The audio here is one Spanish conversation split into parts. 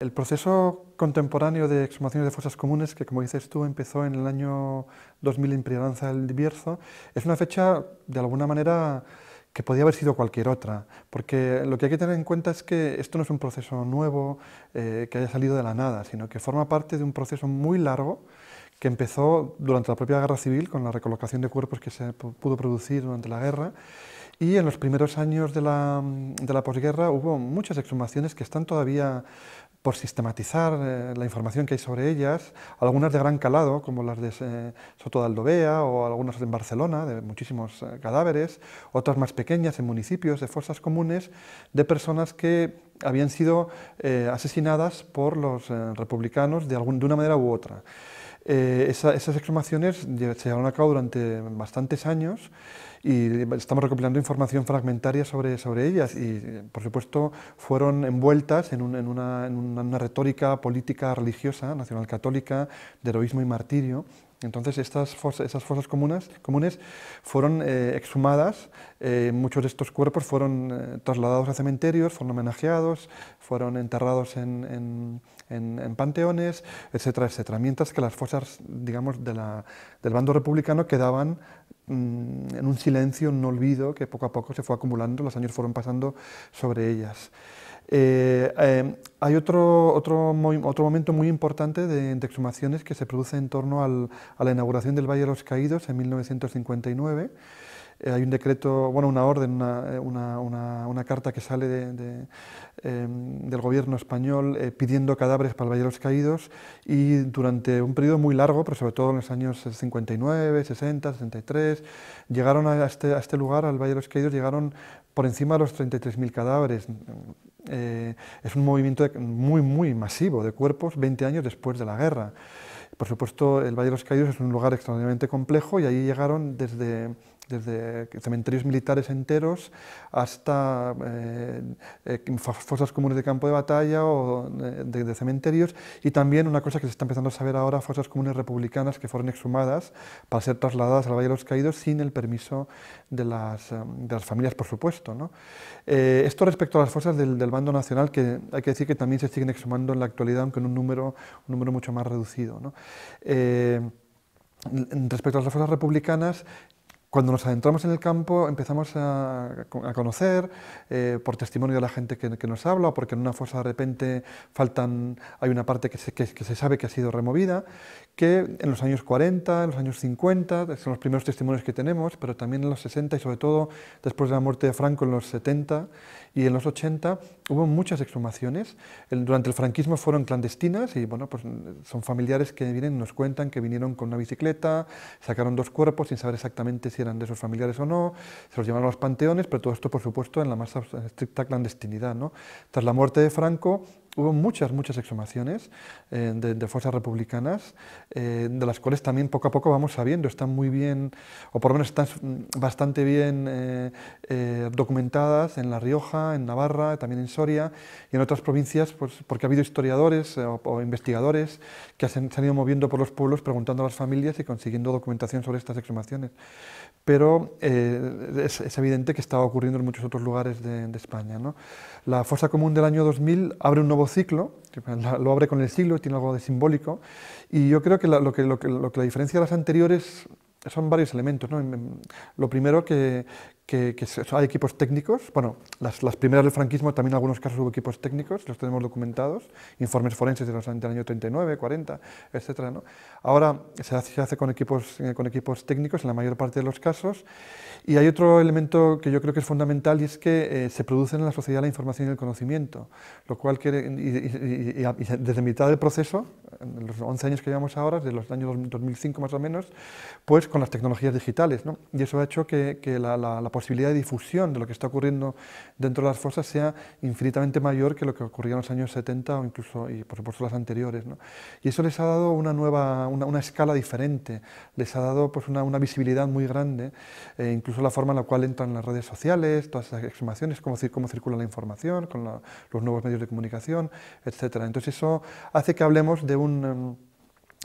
El proceso contemporáneo de exhumaciones de fosas comunes, que como dices tú empezó en el año 2000 en Priadanza del Bierzo, es una fecha de alguna manera que podía haber sido cualquier otra, porque lo que hay que tener en cuenta es que esto no es un proceso nuevo eh, que haya salido de la nada, sino que forma parte de un proceso muy largo que empezó durante la propia guerra civil con la recolocación de cuerpos que se pudo producir durante la guerra y en los primeros años de la, de la, posguerra hubo muchas exhumaciones que están todavía por sistematizar eh, la información que hay sobre ellas, algunas de gran calado, como las de eh, Soto de Aldovea o algunas en Barcelona, de muchísimos eh, cadáveres, otras más pequeñas en municipios, de fosas comunes, de personas que habían sido asesinadas por los republicanos de, de una manera u otra. Eh, esas exclamaciones se llevaron a cabo durante bastantes años y estamos recopilando información fragmentaria sobre, ellas y, por supuesto, fueron envueltas en, una, retórica política religiosa, nacional católica de heroísmo y martirio, entonces esas fosas comunes, fueron eh, exhumadas, eh, muchos de estos cuerpos fueron eh, trasladados a cementerios, fueron homenajeados, fueron enterrados en, panteones, etcétera, etcétera. Mientras que las fosas, digamos, del bando republicano quedaban mm, en un silencio, un olvido que poco a poco se fue acumulando, los años fueron pasando sobre ellas. Eh, em, hay otro, otro, otro, momento muy importante de, exhumaciones que se produce en torno a la inauguración del Valle de los Caídos en 1959. Eh, hay un decreto, bueno, una orden, una, eh, carta que sale em, del gobierno español pidiendo cadáveres para el Valle de los Caídos y durante un periodo muy largo, pero sobre todo en los años 59, 60, 63, llegaron a este, a este lugar, al Valle de los Caídos, llegaron por encima de los 33.000 cadáveres, eh, es un movimiento muy, muy masivo de cuerpos 20 años después de la guerra. Por supuesto, el Valle de los Caídos es un lugar extraordinariamente complejo y ahí llegaron desde desde cementerios militares enteros hasta eh, eh, fosas comunes de campo de batalla o de, cementerios, y también una cosa que se está empezando a saber ahora, fosas comunes republicanas que fueron exhumadas para ser trasladadas al Valle de los Caídos sin el permiso de las, eh, familias, por supuesto. esto respecto a las fuerzas del, bando nacional, que hay que decir que también se siguen exhumando en la actualidad, aunque en un número, un número mucho más reducido. respecto a las fuerzas republicanas, cuando nos adentramos en el campo empezamos a, conocer eh, por testimonio de la gente que, nos habla o porque en una fosa de repente faltan, hay una parte que se sabe que ha sido removida, que en los años 40, en los años 50, son los primeros testimonios que tenemos, pero también en los 60 y sobre todo después de la muerte de Franco en los 70 y en los 80 hubo muchas exhumaciones. durante el franquismo fueron clandestinas y bueno, pues son familiares que vienen nos cuentan que vinieron con una bicicleta, sacaron dos cuerpos sin saber exactamente si eran de sus familiares o no, se los llevaron a los panteones, pero todo esto por supuesto en la más estricta clandestinidad. ¿no? Tras la muerte de Franco, hubo muchas, muchas exhumaciones eh, de, fuerzas republicanas, eh, de las cuales también poco a poco vamos sabiendo, están muy bien, o por lo menos están bastante bien eh, documentadas en La Rioja, en Navarra, también en Soria y en otras provincias, pues, porque ha habido historiadores o, investigadores que se han, ido moviendo por los pueblos preguntando a las familias y consiguiendo documentación sobre estas exhumaciones pero es, evidente que estaba ocurriendo en muchos otros lugares de, España. La Fuerza común del año 2000 abre un nuevo ciclo, lo abre con el siglo, tiene algo de simbólico, y yo creo que, lo, que, que la diferencia de las anteriores son varios elementos. ¿no? Lo primero que, que, hay equipos técnicos, bueno, las, primeras del franquismo también en algunos casos hubo equipos técnicos, los tenemos documentados, informes forenses de los, del año 39, 40, etc. ¿no? Ahora se hace, con, equipos, eh, con equipos técnicos en la mayor parte de los casos y hay otro elemento que yo creo que es fundamental y es que eh, se produce en la sociedad la información y el conocimiento, lo cual quiere, y, desde mitad del proceso, en los 11 años que llevamos ahora, desde los años 2005 más o menos, pues con las tecnologías digitales, ¿no? y eso ha hecho que, que la, la, la posibilidad de difusión de lo que está ocurriendo dentro de las fosas sea infinitamente mayor que lo que ocurría en los años 70 o incluso, y por supuesto, las anteriores. ¿no? Y eso les ha dado una nueva, una, escala diferente, les ha dado pues, una, visibilidad muy grande, eh, incluso la forma en la cual entran las redes sociales, todas esas exhumaciones, cómo, cómo circula la información, con los nuevos medios de comunicación, etc. Entonces eso hace que hablemos de un... Em,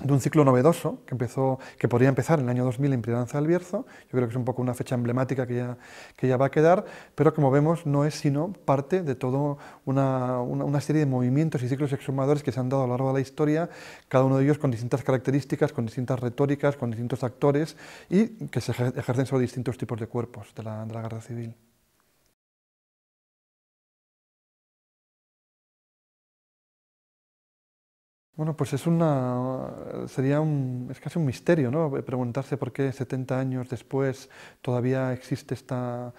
de un ciclo novedoso que, empezó, que podría empezar en el año 2000 en Pridanza del Bierzo, yo creo que es un poco una fecha emblemática que ya, va a quedar, pero como vemos no es sino parte de toda una, serie de movimientos y ciclos exhumadores que se han dado a lo largo de la historia, cada uno de ellos con distintas características, con distintas retóricas, con distintos actores y que se ejercen sobre distintos tipos de cuerpos de la, de la Guerra Civil. Bueno, pues es una, sería un, es casi un misterio, ¿no? Preguntarse por qué 70 años después todavía existe esta,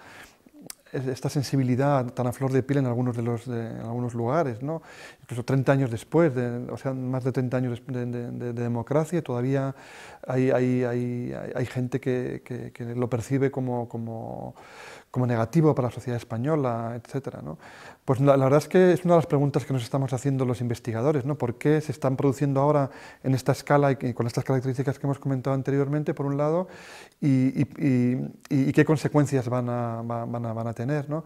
esta sensibilidad tan a flor de piel en algunos, de los, algunos lugares, ¿no? incluso 30 años después, o sea, más de 30 años de, democracia, todavía hay, gente que, que, lo percibe como, como, como negativo para la sociedad española, etcétera. ¿no? Pues la, verdad es que es una de las preguntas que nos estamos haciendo los investigadores, ¿no? ¿Por qué se están produciendo ahora en esta escala y, con estas características que hemos comentado anteriormente, por un lado, y, qué consecuencias van a, a, van a tener? ¿no?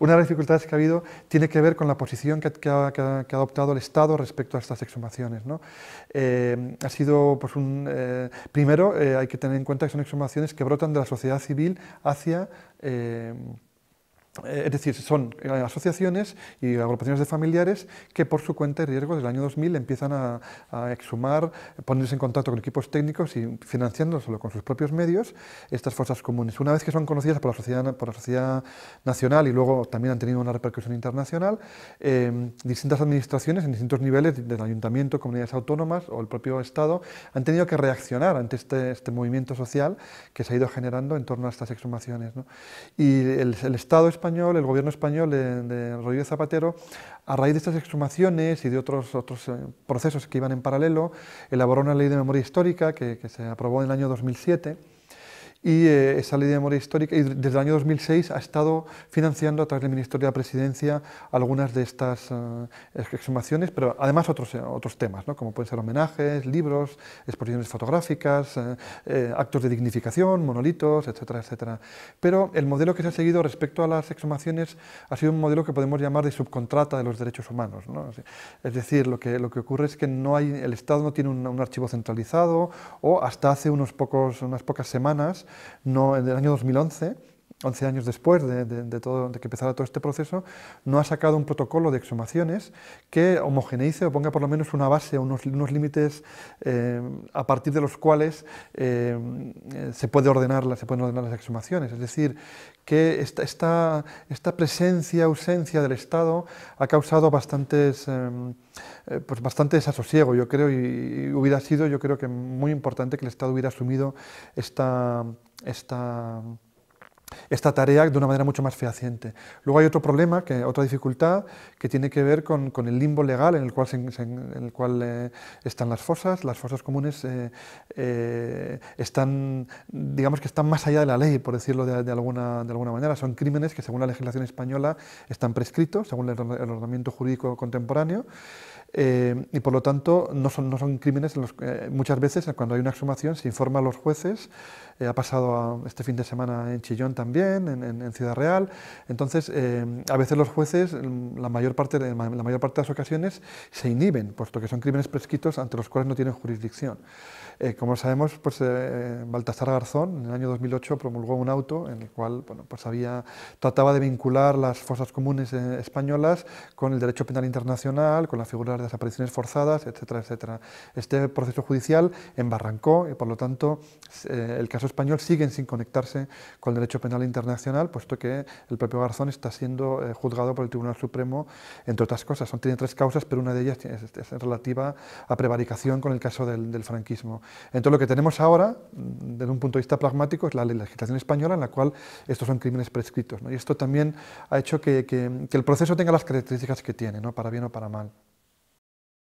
Una de las dificultades que ha habido tiene que ver con la posición que, ha, adoptado el Estado respecto a estas exhumaciones. Eh, ha sido, pues, un, eh, primero, eh, hay que tener en cuenta que son exhumaciones que brotan de la sociedad civil hacia... Eh, es decir, son eh, asociaciones y agrupaciones de familiares que por su cuenta y riesgo del el año 2000 empiezan a, exhumar, ponerse en contacto con equipos técnicos y solo con sus propios medios estas fuerzas comunes. Una vez que son conocidas por la sociedad, por la sociedad nacional y luego también han tenido una repercusión internacional, em, distintas administraciones en distintos niveles, del ayuntamiento, comunidades autónomas o el propio Estado, han tenido que reaccionar ante este, este movimiento social que se ha ido generando en torno a estas exhumaciones. Y el Estado es el gobierno español eh, de, Rodríguez Zapatero, a raíz de estas exhumaciones y de otros, otros eh, procesos que iban en paralelo, elaboró una ley de memoria histórica que se aprobó en el año 2007 y eh, esa ley de memoria histórica y desde el año 2006 ha estado financiando a través del Ministerio de la Presidencia algunas de estas eh, exhumaciones, pero además otros, eh, otros temas, como pueden ser homenajes, libros, exposiciones fotográficas, actos de dignificación, monolitos, etcétera, etcétera. Pero el modelo que se ha seguido respecto a las exhumaciones ha sido un modelo que podemos llamar de subcontrata de los derechos humanos. Es decir, lo que, lo que ocurre es que no hay, el Estado no tiene un, un archivo centralizado o hasta hace unos pocos, unas pocas semanas no, en el año 2011 11 años después de, todo, de que empezara todo este proceso, no ha sacado un protocolo de exhumaciones que homogeneice o ponga por lo menos una base, unos, unos límites eh, a partir de los cuales eh, se, puede ordenar, se pueden ordenar las exhumaciones. Es decir, que esta, esta, esta presencia, ausencia del Estado ha causado bastantes, eh, pues bastante desasosiego, yo creo, y, y hubiera sido, yo creo que muy importante que el Estado hubiera asumido esta... esta esta tarea de una manera mucho más fehaciente. Luego hay otro problema, que, otra dificultad, que tiene que ver con, el limbo legal en el cual, eh, están las fosas. Las fosas comunes eh, eh, están, digamos que están más allá de la ley, por decirlo de alguna manera. Son crímenes que según la legislación española están prescritos, según el ordenamiento jurídico contemporáneo. Eh, y por lo tanto, no son, no son crímenes. Los, eh, muchas veces, eh, cuando hay una exhumación, se informa a los jueces. ha pasado este fin de semana en Chillón también, en, Ciudad Real. Entonces, a veces los jueces, mm, la mayor, parte de, la mayor parte de las ocasiones, se inhiben, puesto que son crímenes prescritos ante los cuales no tienen jurisdicción. Eh, como sabemos, pues, eh, Baltasar Garzón en el año 2008 promulgó un auto en el cual pues había, trataba de vincular las fosas comunes eh, españolas con el derecho penal internacional, con la figura de las desapariciones forzadas, etcétera, etcétera. Este proceso judicial embarrancó y por lo tanto el caso español sigue sin conectarse con el derecho penal internacional, puesto que el propio Garzón está siendo juzgado por el Tribunal Supremo, entre otras cosas. Son, tiene tres causas, pero una de ellas es, relativa a prevaricación con el caso del franquismo. Entonces lo que tenemos ahora, desde un punto de vista pragmático, es la legislación española en la cual estos son crímenes prescritos. Y esto también ha hecho que, el proceso tenga las características que tiene, ¿no? para bien o para mal.